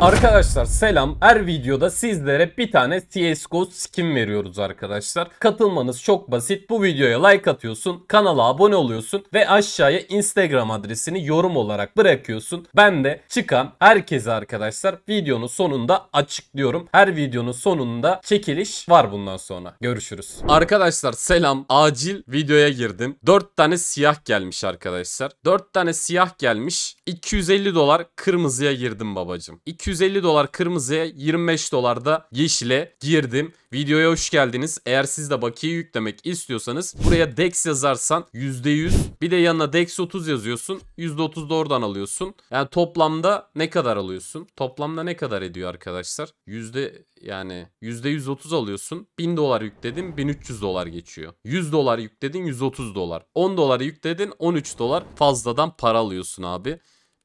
Arkadaşlar selam. Her videoda sizlere bir tane CSGO skin veriyoruz arkadaşlar. Katılmanız çok basit. Bu videoya like atıyorsun, kanala abone oluyorsun ve aşağıya Instagram adresini yorum olarak bırakıyorsun. Ben de çıkan herkese arkadaşlar videonun sonunda açıklıyorum. Her videonun sonunda çekiliş var bundan sonra. Görüşürüz. Arkadaşlar selam. Acil videoya girdim. 4 tane siyah gelmiş arkadaşlar. 4 tane siyah gelmiş. 250 dolar kırmızıya girdim babacım. 2 250 dolar kırmızıya 25 dolar da yeşile girdim. Videoya hoş geldiniz. Eğer siz de bakiye yüklemek istiyorsanız buraya DEX yazarsan %100 bir de yanına DEX 30 yazıyorsun. %30 da oradan alıyorsun. Yani toplamda ne kadar alıyorsun? Toplamda ne kadar ediyor arkadaşlar? Yüzde yani %130 alıyorsun. 1000 dolar yükledin 1300 dolar geçiyor. 100 dolar yükledin 130 dolar. 10 dolar yükledin 13 dolar fazladan para alıyorsun abi.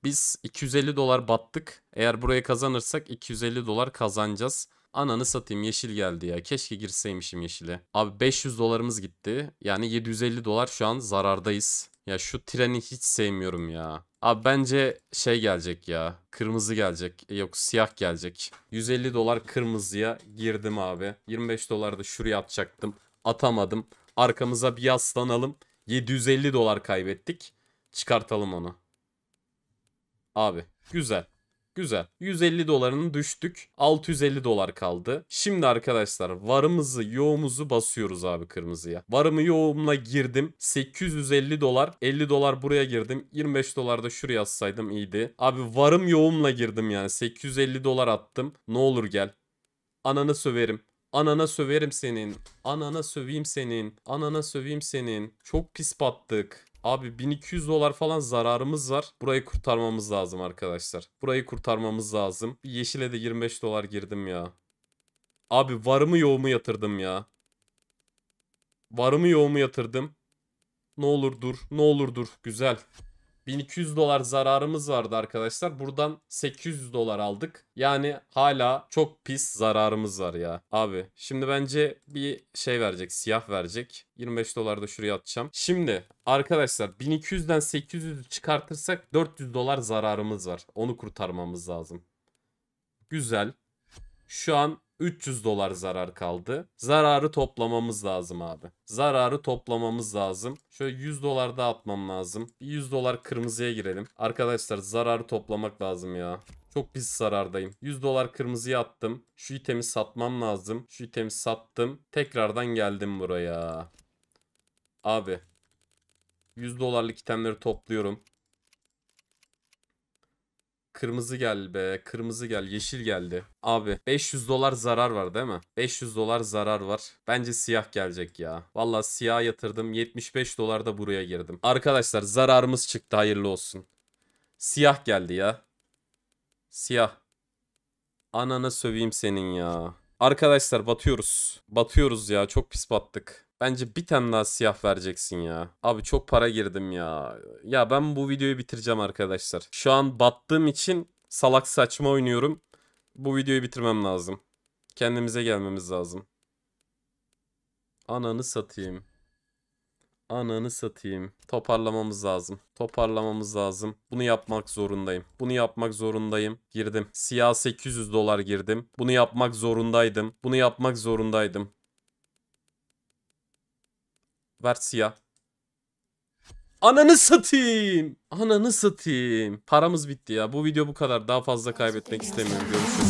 Biz 250 dolar battık. Eğer buraya kazanırsak 250 dolar kazanacağız. Ananı satayım yeşil geldi ya. Keşke girseymişim yeşile. Abi 500 dolarımız gitti. Yani 750 dolar şu an zarardayız. Ya şu treni hiç sevmiyorum ya. Abi bence şey gelecek ya. Kırmızı gelecek. yok siyah gelecek. 150 dolar kırmızıya girdim abi. 25 dolar da şuraya atacaktım. Atamadım. Arkamıza bir yaslanalım. 750 dolar kaybettik. Çıkartalım onu abi. Güzel. Güzel. 150 dolarını düştük. 650 dolar kaldı. Şimdi arkadaşlar varımızı yoğumuzu basıyoruz abi kırmızıya. Varımı yoğumla girdim. 850 dolar. 50 dolar buraya girdim. 25 dolar da şuraya atsaydım iyiydi. Abi varım yoğumla girdim yani. 850 dolar attım. Ne olur gel. Ananı söverim. Anana söverim senin. Anana söveyim senin. Anana söveyim senin. Çok pis battık. Abi 1200 dolar falan zararımız var. Burayı kurtarmamız lazım arkadaşlar. Burayı kurtarmamız lazım. Bir yeşile de 25 dolar girdim ya. Abi varımı yoğumu yatırdım ya. Varımı yoğumu yatırdım. Ne olur dur. Ne olur dur. Güzel. 1200 dolar zararımız vardı arkadaşlar. Buradan 800 dolar aldık. Yani hala çok pis zararımız var ya. Abi şimdi bence bir şey verecek. Siyah verecek. 25 dolar da şuraya atacağım. Şimdi arkadaşlar 1200'den 800'ü çıkartırsak 400 dolar zararımız var. Onu kurtarmamız lazım. Güzel. Şu an 300 dolar zarar kaldı. Zararı toplamamız lazım abi. Zararı toplamamız lazım. Şöyle 100 dolar daha atmam lazım. 100 dolar kırmızıya girelim. Arkadaşlar zararı toplamak lazım ya. Çok pis zarardayım. 100 dolar kırmızıya attım. Şu itemi satmam lazım. Şu itemi sattım. Tekrardan geldim buraya. Abi 100 dolarlık itemleri topluyorum. Kırmızı gel be. Kırmızı gel. Yeşil geldi. Abi 500 dolar zarar var değil mi? 500 dolar zarar var. Bence siyah gelecek ya. Valla siyah yatırdım. 75 dolar da buraya girdim. Arkadaşlar zararımız çıktı. Hayırlı olsun. Siyah geldi ya. Siyah. Ananı söveyim senin ya. Arkadaşlar batıyoruz. Batıyoruz ya. Çok pis battık. Bence bir tane daha siyah vereceksin ya. Abi çok para girdim ya. Ya ben bu videoyu bitireceğim arkadaşlar. Şu an battığım için salak saçma oynuyorum. Bu videoyu bitirmem lazım. Kendimize gelmemiz lazım. Ananı satayım. Ananı satayım. Toparlamamız lazım. Toparlamamız lazım. Bunu yapmak zorundayım. Bunu yapmak zorundayım. Girdim. Siyah 800 dolar girdim. Bunu yapmak zorundaydım. Bunu yapmak zorundaydım. Ver siyah. Ananı satayım. Ananı satayım. Paramız bitti ya. Bu video bu kadar. Daha fazla kaybetmek istemiyorum. Görüşürüz.